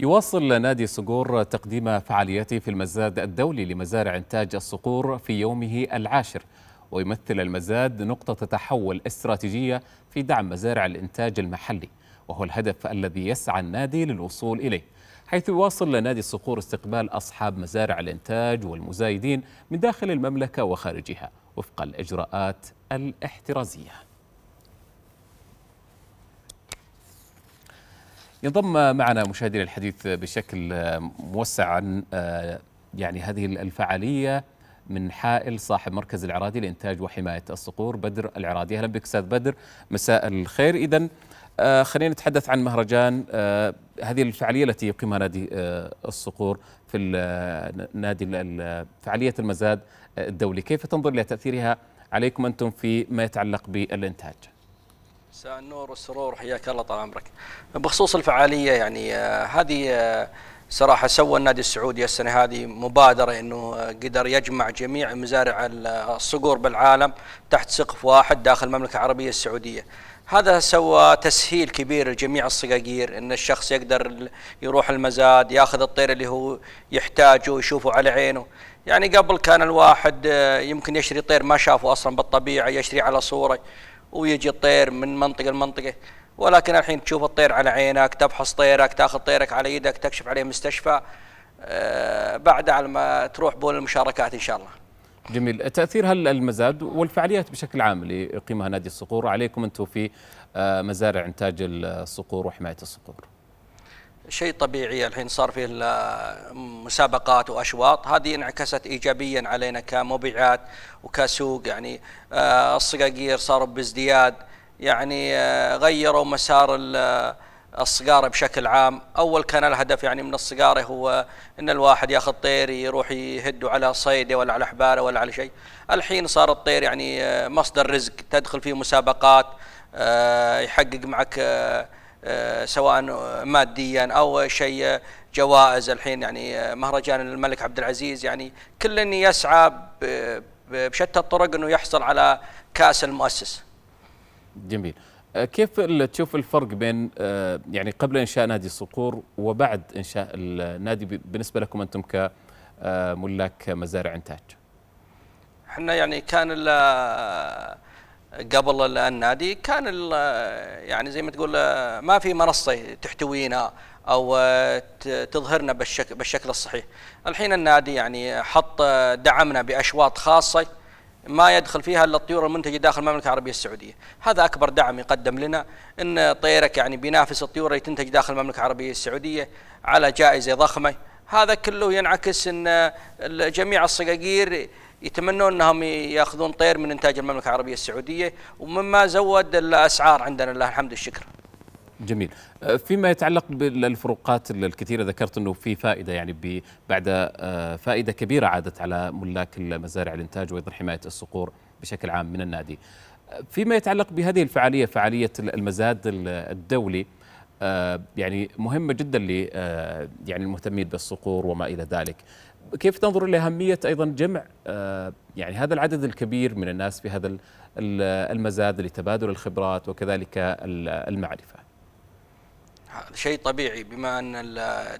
يواصل نادي الصقور تقديم فعالياته في المزاد الدولي لمزارع إنتاج الصقور في يومه العاشر ويمثل المزاد نقطة تحول استراتيجية في دعم مزارع الإنتاج المحلي وهو الهدف الذي يسعى النادي للوصول إليه حيث يواصل نادي الصقور استقبال أصحاب مزارع الإنتاج والمزايدين من داخل المملكة وخارجها وفق الإجراءات الاحترازية ينضم معنا مشاهدينا الحديث بشكل موسع عن آه، يعني هذه الفعاليه من حائل صاحب مركز العرادي لإنتاج وحماية الصقور بدر العرادي أهلا بك أستاذ بدر مساء الخير إذا آه، خلينا نتحدث عن مهرجان آه، هذه الفعالية التي يقيمها نادي الصقور في نادي فعالية المزاد الدولي كيف تنظر إلى تأثيرها عليكم أنتم في ما يتعلق بالإنتاج مساء النور والسرور حياك الله طال عمرك بخصوص الفعاليه يعني آه، هذه آه، صراحة سوى النادي السعودي السنة هذه مبادرة أنه آه، قدر يجمع جميع مزارع الصقور بالعالم تحت سقف واحد داخل المملكة العربية السعودية هذا سوى تسهيل كبير لجميع الصقاقير ان الشخص يقدر يروح المزاد ياخذ الطير اللي هو يحتاجه ويشوفه على عينه يعني قبل كان الواحد يمكن يشتري طير ما شافه اصلا بالطبيعه يشتري على صوره ويجي الطير من منطقه لمنطقه ولكن الحين تشوف الطير على عينك تفحص طيرك تاخذ طيرك على يدك تكشف عليه مستشفى آه، بعد على ما تروح بول المشاركات ان شاء الله جميل تاثير هل المزاد والفعاليات بشكل عام اللي يقيمها نادي الصقور عليكم انتم في آه، مزارع انتاج الصقور وحمايه الصقور شيء طبيعي الحين صار فيه مسابقات واشواط هذه انعكست ايجابيا علينا كمبيعات وكسوق يعني آه، الصقاقير صاروا بازدياد يعني آه، غيروا مسار الصقاره بشكل عام اول كان الهدف يعني من الصقاره هو ان الواحد ياخذ طير يروح يهد على صيده ولا على حباره ولا على شيء الحين صار الطير يعني آه، مصدر رزق تدخل فيه مسابقات يحقق معك آه، سواء ماديا او شيء جوائز الحين يعني آه، مهرجان الملك عبد العزيز يعني كل يسعى بشتى الطرق انه يحصل على كاس المؤسس. جميل. آه، كيف تشوف الفرق بين يعني قبل انشاء نادي الصقور وبعد انشاء النادي بالنسبه لكم انتم كملاك مزارع انتاج؟ احنا يعني كان قبل النادي كان يعني زي ما تقول ما في منصه تحتوينا او تظهرنا بالشكل بالشكل الصحيح. الحين النادي يعني حط دعمنا باشواط خاصه ما يدخل فيها الا الطيور المنتجه داخل المملكه العربيه السعوديه، هذا اكبر دعم يقدم لنا ان طيرك يعني بينافس الطيور اللي تنتج داخل المملكه العربيه السعوديه على جائزه ضخمه، هذا كله ينعكس ان جميع الصقاقير يتمنون انهم ياخذون طير من انتاج المملكه العربيه السعوديه ومما زود الاسعار عندنا لله الحمد والشكر. جميل أه، فيما يتعلق بالفروقات الكثيرة ذكرت أنه في فائدة يعني بعد أه، فائدة كبيرة عادت على ملاك المزارع الإنتاج وأيضا حماية الصقور بشكل عام من النادي أه، فيما يتعلق بهذه الفعالية فعالية المزاد الدولي يعني مهمة جدا ل يعني المهتمين بالصقور وما إلى ذلك كيف تنظر لاهميه ايضا جمع آه، يعني هذا العدد الكبير من الناس في هذا المزاد لتبادل الخبرات وكذلك المعرفه؟ شيء طبيعي بما ان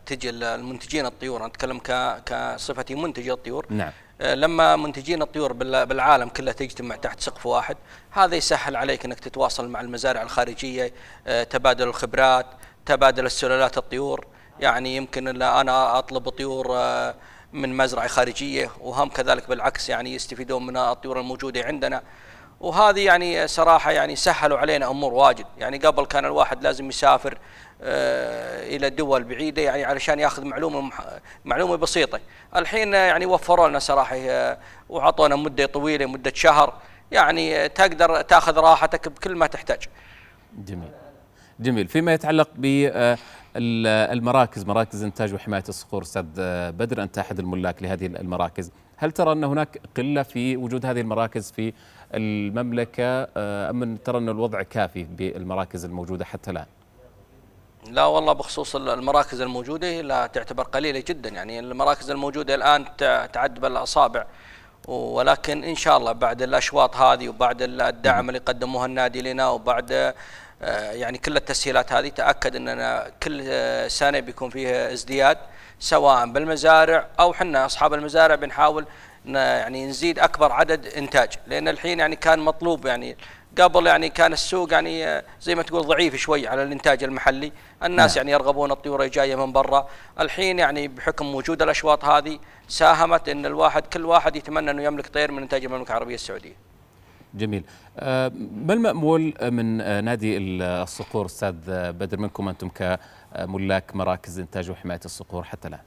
تجي المنتجين الطيور انا اتكلم كصفتي منتج الطيور نعم آه، لما منتجين الطيور بالعالم كله تجتمع تحت سقف واحد هذا يسهل عليك انك تتواصل مع المزارع الخارجيه آه، تبادل الخبرات تبادل السلالات الطيور يعني يمكن انا اطلب طيور من مزرعة خارجية وهم كذلك بالعكس يعني يستفيدون من الطيور الموجودة عندنا وهذه يعني صراحة يعني سهلوا علينا أمور واجد يعني قبل كان الواحد لازم يسافر آه، إلى دول بعيدة يعني علشان ياخذ معلومة معلومة بسيطة الحين يعني وفروا لنا صراحة آه، وعطونا مدة طويلة مدة شهر يعني تقدر تاخذ راحتك بكل ما تحتاج جميل جميل فيما يتعلق ب آه، المراكز مراكز إنتاج وحماية الصخور أستاذ بدر أنت أحد الملاك لهذه المراكز هل ترى أن هناك قلة في وجود هذه المراكز في المملكة آه، أم ترى أن الوضع كافي بالمراكز الموجودة حتى الآن؟ لا والله بخصوص المراكز الموجودة لا تعتبر قليلة جدا يعني المراكز الموجودة الآن تعد بالأصابع ولكن إن شاء الله بعد الأشواط هذه وبعد الدعم اللي قدموها النادي لنا وبعد آه، يعني كل التسهيلات هذه تاكد اننا كل آه، سنه بيكون فيها ازدياد سواء بالمزارع او حنا اصحاب المزارع بنحاول يعني نزيد اكبر عدد انتاج لان الحين يعني كان مطلوب يعني قبل يعني كان السوق يعني آه، زي ما تقول ضعيف شوي على الانتاج المحلي الناس نعم. يعني يرغبون الطيور جايه من برا الحين يعني بحكم وجود الاشواط هذه ساهمت ان الواحد كل واحد يتمنى انه يملك طير من انتاج المملكه العربيه السعوديه جميل آه، ما المأمول من آه، نادي الصقور أستاذ آه، بدر منكم أنتم كملاك مراكز إنتاج وحماية الصقور حتى الآن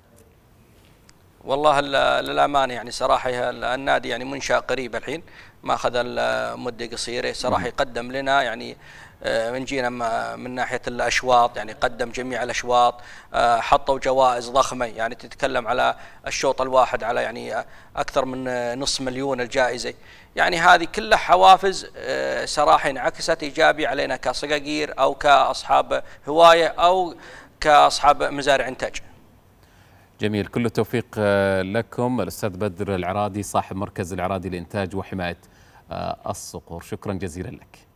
والله للامانه يعني صراحه النادي يعني منشا قريب الحين ما اخذ مده قصيره صراحه يقدم لنا يعني آه، من جينا من ناحيه الاشواط يعني قدم جميع الاشواط آه، حطوا جوائز ضخمه يعني تتكلم على الشوط الواحد على يعني آه، اكثر من نصف مليون الجائزه يعني هذه كلها حوافز صراحه انعكست ايجابي علينا كصقاقير او كاصحاب هوايه او كاصحاب مزارع انتاج جميل كل التوفيق آه، لكم الأستاذ بدر العرادي صاحب مركز العرادي لإنتاج وحماية آه، الصقور شكرا جزيلا لك